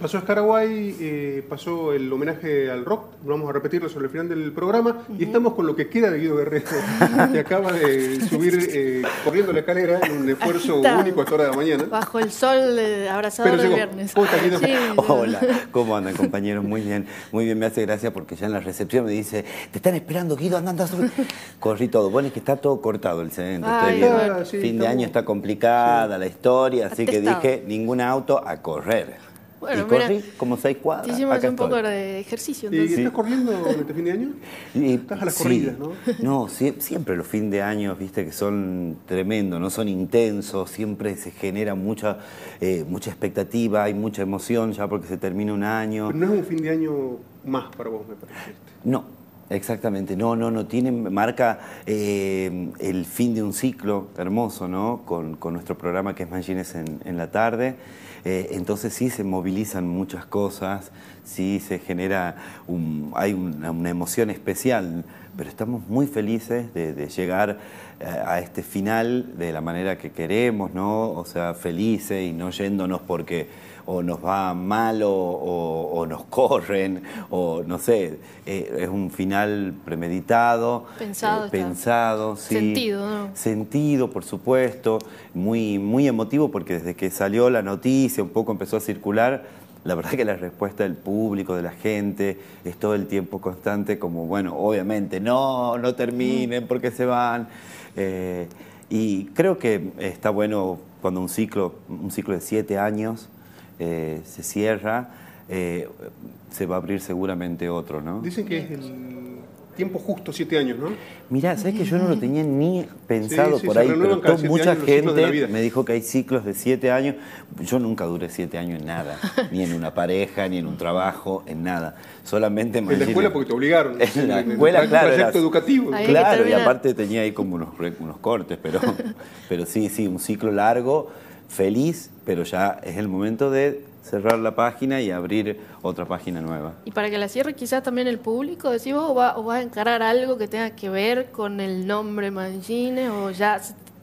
Pasó Escaraguay, eh, pasó el homenaje al rock, vamos a repetirlo sobre el final del programa, y estamos con lo que queda de Guido Guerrero, que acaba de subir eh, corriendo la escalera en un esfuerzo único a esta hora de la mañana. Bajo el sol eh, abrazado de viernes. Hola, ¿cómo andan compañeros? Muy bien, muy bien, me hace gracia porque ya en la recepción me dice, te están esperando Guido, andando sobre... Corrí todo, bueno, es que está todo cortado el cemento. fin de año está complicada la historia, así que dije, ningún auto a correr y corrí como seis cuadras. Te hicimos un poco de ejercicio. Entonces. ¿Y estás corriendo este fin de año? Y, estás a las corridas, ¿no? No, siempre los fin de año, viste, que son tremendos, no son intensos, siempre se genera mucha, eh, mucha expectativa, hay mucha emoción ya porque se termina un año. no es un fin de año más para vos, me parece. Este. No, Exactamente, no, no, no, tiene, marca eh, el fin de un ciclo hermoso, ¿no? Con, nuestro programa que es Magines en, la tarde. Eh, entonces sí se movilizan muchas cosas, sí se genera, un, hay una, emoción especial, pero estamos muy felices de, llegar eh, a este final de la manera que queremos, ¿no? O sea, felices y no yéndonos porque o nos va mal o, nos corren, o no sé, eh, es un final premeditado, pensado, eh, pensado sentido, ¿no? sentido, por supuesto, muy, muy emotivo porque desde que salió la noticia un poco empezó a circular, la verdad que la respuesta del público, de la gente, es todo el tiempo constante como, bueno, obviamente, no, no terminen porque se van. Eh, y creo que está bueno cuando un ciclo, un ciclo de siete años, eh, se cierra, eh, se va a abrir seguramente otro, ¿no? Dicen que es el tiempo justo, siete años, ¿no? Mirá, sabes que yo no lo tenía ni pensado por ahí, pero mucha gente me dijo que hay ciclos de siete años. Yo nunca duré siete años en nada, ni en una pareja, ni en un trabajo, en nada. Solamente En la escuela porque te obligaron. En la escuela, en el proyecto educativo. Claro, y aparte tenía ahí como unos, unos cortes, pero, pero sí, sí, un ciclo largo feliz, pero ya es el momento de cerrar la página y abrir otra página nueva. Y para que la cierre quizás también el público, decimos, o vas a encarar algo que tenga que ver con el nombre Mangine, o ya...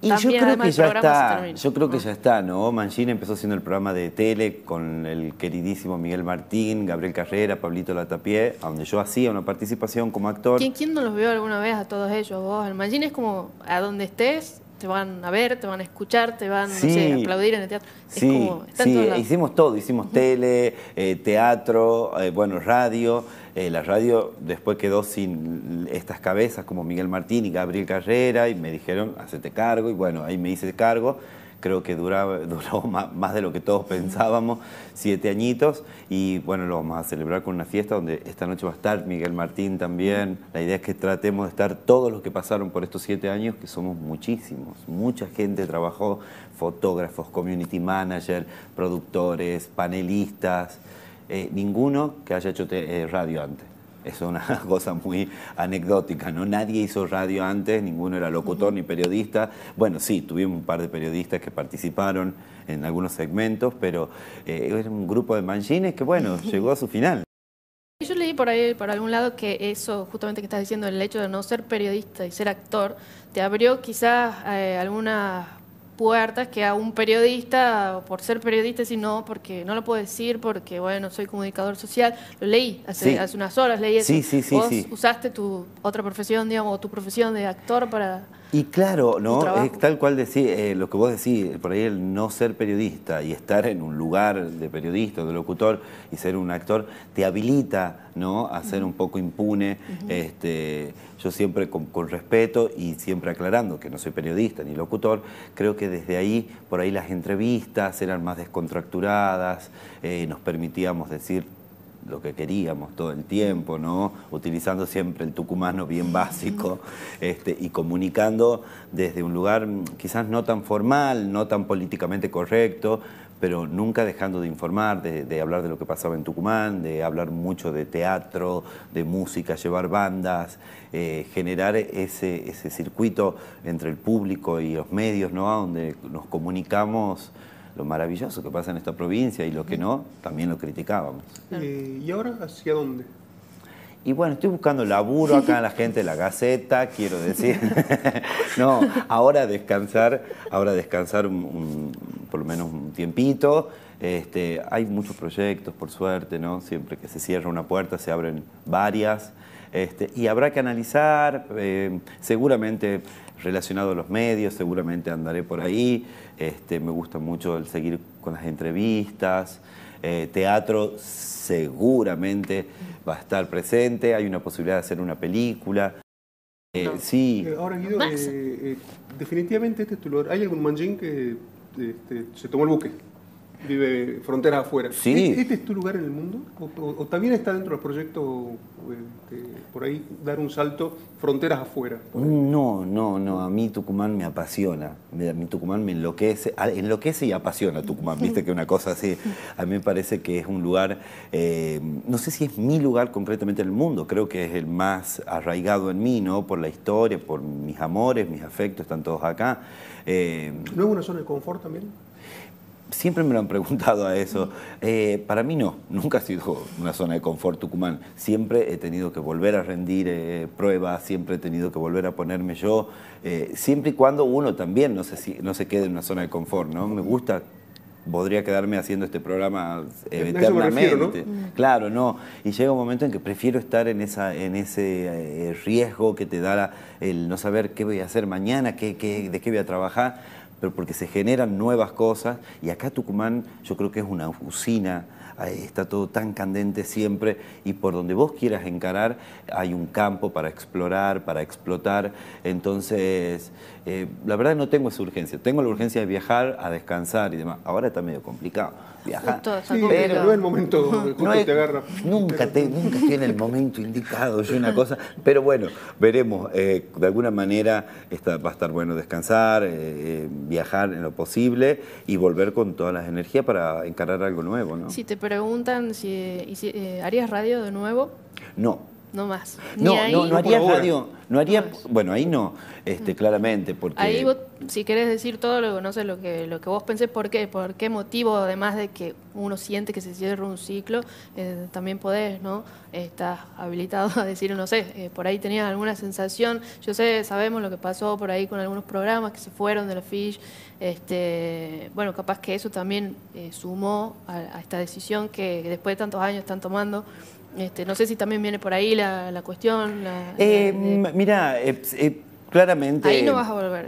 Y yo creo que ya ah. está, yo creo que ya está, ¿no? Mangine empezó haciendo el programa de tele con el queridísimo Miguel Martín, Gabriel Carrera, Pablito Latapié, donde yo hacía una participación como actor. ¿Quién, quién no los vio alguna vez a todos ellos? Vos, el Mangine es como, a donde estés, te van a ver, te van a escuchar, te van a aplaudir en el teatro. Sí, hicimos todo, hicimos tele, eh, teatro, eh, bueno, radio. Eh, la radio después quedó sin estas cabezas como Miguel Martín y Gabriel Carrera y me dijeron, hacete cargo y bueno, ahí me hice cargo creo que duraba, duró más, de lo que todos pensábamos, siete añitos, y bueno, lo vamos a celebrar con una fiesta donde esta noche va a estar Miguel Martín también. La idea es que tratemos de estar todos los que pasaron por estos siete años, que somos muchísimos, mucha gente trabajó, fotógrafos, community manager, productores, panelistas, eh, ninguno que haya hecho eh, radio antes es una cosa muy anecdótica, ¿no? Nadie hizo radio antes, ninguno era locutor ni periodista. Bueno, sí, tuvimos un par de periodistas que participaron en algunos segmentos, pero eh, era un grupo de manchines que, bueno, llegó a su final. Yo leí por ahí, por algún lado, que eso justamente que estás diciendo, el hecho de no ser periodista y ser actor, te abrió quizás eh, alguna puertas que a un periodista, por ser periodista, sino porque no lo puedo decir, porque bueno, soy comunicador social, lo leí hace, unas horas, leí eso. Sí, Vos usaste tu otra profesión, digamos, tu profesión de actor para y claro, ¿no? Es tal cual decir, eh, lo que vos decís, por ahí el no ser periodista y estar en un lugar de periodista, de locutor y ser un actor, te habilita, ¿no? A ser un poco impune. este, yo siempre con, respeto y siempre aclarando que no soy periodista ni locutor, creo que desde ahí, por ahí las entrevistas eran más descontracturadas, eh, nos permitíamos decir lo que queríamos todo el tiempo, ¿no? Utilizando siempre el tucumano bien básico este, y comunicando desde un lugar mm, quizás no tan formal, no tan políticamente correcto, pero nunca dejando de informar, de, hablar de lo que pasaba en Tucumán, de hablar mucho de teatro, de música, llevar bandas, eh, generar ese, ese circuito entre el público y los medios, ¿no? Donde nos comunicamos lo maravilloso que pasa en esta provincia y lo que no, también lo criticábamos. Eh, ¿Y ahora hacia dónde? Y bueno, estoy buscando laburo acá a la gente de la Gaceta, quiero decir. no, ahora descansar, ahora descansar por lo menos un tiempito. Este, hay muchos proyectos, por suerte, ¿no? Siempre que se cierra una puerta se abren varias. Este, y habrá que analizar, eh, seguramente relacionado a los medios, seguramente andaré por ahí. Este, me gusta mucho el seguir con las entrevistas. Eh, teatro seguramente va a estar presente. Hay una posibilidad de hacer una película. Eh, sí. Eh, ahora, Guido, definitivamente este ¿Hay algún manjín que este, se tomó el buque? vive fronteras afuera. ¿E-, ¿Este es tu lugar en el mundo? ¿O, también está dentro del proyecto, este, por ahí, dar un salto fronteras afuera? No, no, no. A mí Tucumán me apasiona. A mí Tucumán me enloquece. Enloquece y apasiona Tucumán. Viste que una cosa así. A mí me parece que es un lugar, eh, no sé si es mi lugar concretamente en el mundo. Creo que es el más arraigado en mí, ¿no? Por la historia, por mis amores, mis afectos, están todos acá. Eh, ¿No es una zona de confort también? Siempre me lo han preguntado a eso. Eh, para mí no, nunca ha sido una zona de confort Tucumán. Siempre he tenido que volver a rendir eh, pruebas, siempre he tenido que volver a ponerme yo, eh, siempre y cuando uno también no se, quede en una zona de confort, ¿no? Me gusta podría quedarme haciendo este programa eternamente. Mm. Claro, no. Y llega un momento en que prefiero estar en, ese riesgo que te da el no saber qué voy a hacer mañana, qué, qué, de qué voy a trabajar pero porque se generan nuevas cosas y acá Tucumán yo creo que es una usina, está todo tan candente siempre y por donde vos quieras encarar hay un campo para explorar, para explotar, entonces eh, la verdad no tengo esa urgencia, tengo la urgencia de viajar, a descansar y demás, ahora está medio complicado viajar. Sí, pero no es el momento Nunca, te, nunca el momento indicado, una cosa. Pero bueno, veremos. Eh, de alguna manera va a estar bueno descansar, eh, eh, viajar en lo posible y volver con todas las energías para encarar algo nuevo. ¿no? Si te preguntan si harías radio de nuevo. No, no más. No, no, radio, no haría bueno, ahí no, este, claramente, porque... Ahí vos, si querés decir todo, lo, no sé, lo que, lo que vos pensés, ¿por qué? ¿Por qué motivo, además de que uno siente que se cierra un ciclo, eh, también podés, ¿no? Estás habilitado a decir, no sé, eh, por ahí tenías alguna sensación, yo sé, sabemos lo que pasó por ahí con algunos programas que se fueron de la FISH, este, bueno, capaz que eso también eh, sumó a esta decisión que después de tantos años están tomando este, no sé si también viene por ahí la, la cuestión. Eh, mira, eh, eh, claramente... Ahí no vas a volver,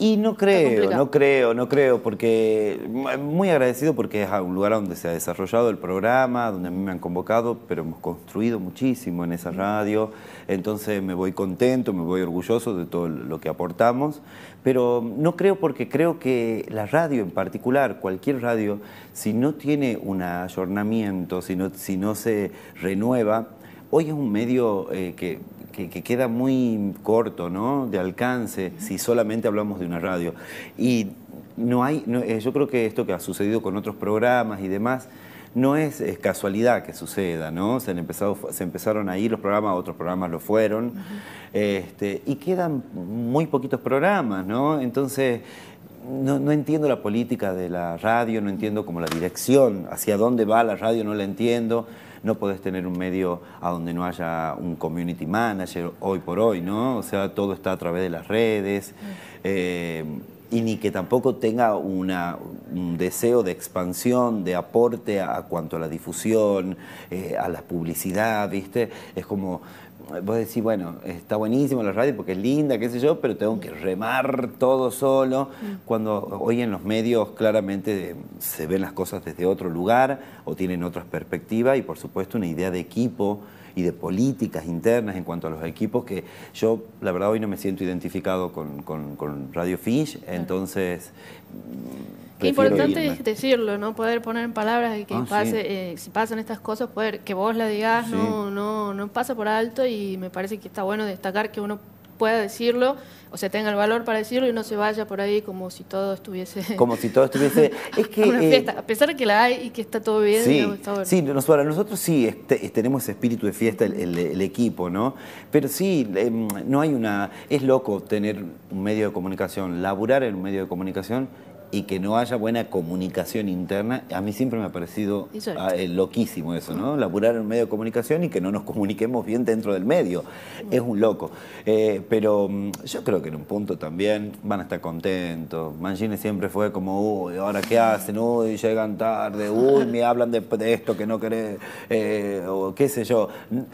y no creo, no creo, no creo, porque muy agradecido porque es un lugar donde se ha desarrollado el programa, donde a mí me han convocado, pero hemos construido muchísimo en esa radio, entonces me voy contento, me voy orgulloso de todo lo que aportamos, pero no creo porque creo que la radio en particular, cualquier radio, si no tiene un ayornamiento, si no, si no se renueva, hoy es un medio eh, que que, queda muy corto, ¿no? De alcance, si solamente hablamos de una radio. Y no hay, eh, yo creo que esto que ha sucedido con otros programas y demás, no es, casualidad que suceda, ¿no? Se, han empezado, se empezaron ahí los programas, otros programas lo fueron, este, y quedan muy poquitos programas, ¿no? Entonces, no, no, entiendo la política de la radio, no entiendo como la dirección, hacia dónde va la radio, no la entiendo no podés tener un medio a donde no haya un community manager hoy por hoy, ¿no? O sea, todo está a través de las redes. Eh, y ni que tampoco tenga una, un deseo de expansión, de aporte a, cuanto a la difusión, eh, a la publicidad, ¿viste? Es como, vos decís, bueno, está buenísimo la radio porque es linda, qué sé yo, pero tengo que remar todo solo, mm. cuando hoy en los medios claramente se ven las cosas desde otro lugar o tienen otras perspectivas y por supuesto una idea de equipo y de políticas internas en cuanto a los equipos que yo, la verdad, hoy no me siento identificado con, Radio Fish, entonces... Qué importante decirlo, ¿no? Poder poner en palabras que ah, eh, si pasan estas cosas, poder que vos la digas, no, no, no pasa por alto y me parece que está bueno destacar que uno pueda decirlo, o sea, tenga el valor para decirlo y no se vaya por ahí como si todo estuviese... Como si todo estuviese... Es que, eh, a pesar de que la hay y que está todo bien. Sí, sí nosotros sí este, tenemos ese espíritu de fiesta el, equipo, ¿no? Pero sí, em, no hay una... Es loco tener un medio de comunicación, laburar en un medio de comunicación y que no haya buena comunicación interna, a mí siempre me ha parecido ah, eh, loquísimo eso, ¿no? Laburar en un medio de comunicación y que no nos comuniquemos bien dentro del medio. Es un loco. Eh, pero mm, yo creo que en un punto también van a estar contentos. Mangine siempre fue como, uy, ¿ahora qué hacen? Uy, llegan tarde, uy, me hablan de, esto que no querés, eh, o qué sé yo.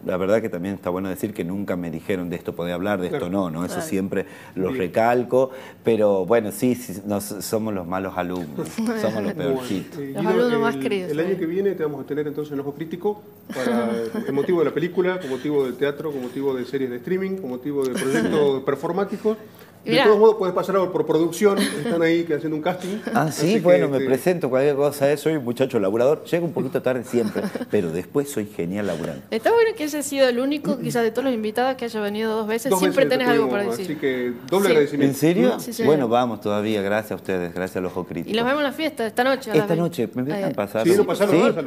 La verdad que también está bueno decir que nunca me dijeron de esto podía hablar, de esto no, ¿no? Eso siempre lo recalco. Pero bueno, sí, nos, somos los malos alumnos, somos los peores El año que viene te vamos a tener entonces en Ojo Crítico para el motivo de la película, con motivo del teatro, con motivo de series de streaming, con motivo de proyectos performáticos. De todos modos, puedes pasar por, producción, están ahí haciendo un casting. Ah, sí, bueno, me este, presento, cualquier cosa, es, eh, soy muchacho laburador, llego un poquito tarde siempre, pero después soy genial laburando. Está bueno que haya sido el único, quizás de todos los invitados, que haya venido dos veces, siempre tenés algo para decir. Así que doble agradecimiento. ¿En serio? bueno, vamos todavía, gracias a ustedes, gracias a los críticos. Y nos vemos en la fiesta, esta noche. Esta noche, ¿me a pasar? Sí, lo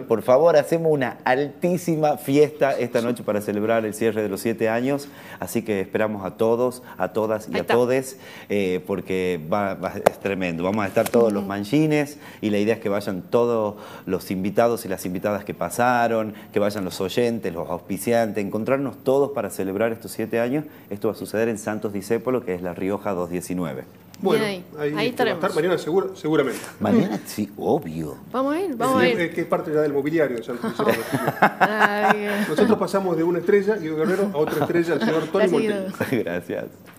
Por favor, hacemos una altísima fiesta esta noche para celebrar el cierre de los siete años, así que esperamos a todos, a todas y a todes eh, porque es tremendo. Vamos a estar todos los manchines y la idea es que vayan todos los invitados y las invitadas que pasaron, que vayan los oyentes, los auspiciantes, encontrarnos todos para celebrar estos siete años. Esto va a suceder en Santos Discépolo, que es La Rioja 219. Bueno, ahí, este estaremos. mañana seguramente. Mañana sí, obvio. Vamos a ir, vamos a ir. Que es parte ya del mobiliario. Ya Nosotros pasamos de una estrella, Guido Guerrero, a otra estrella, señor Tony Gracias.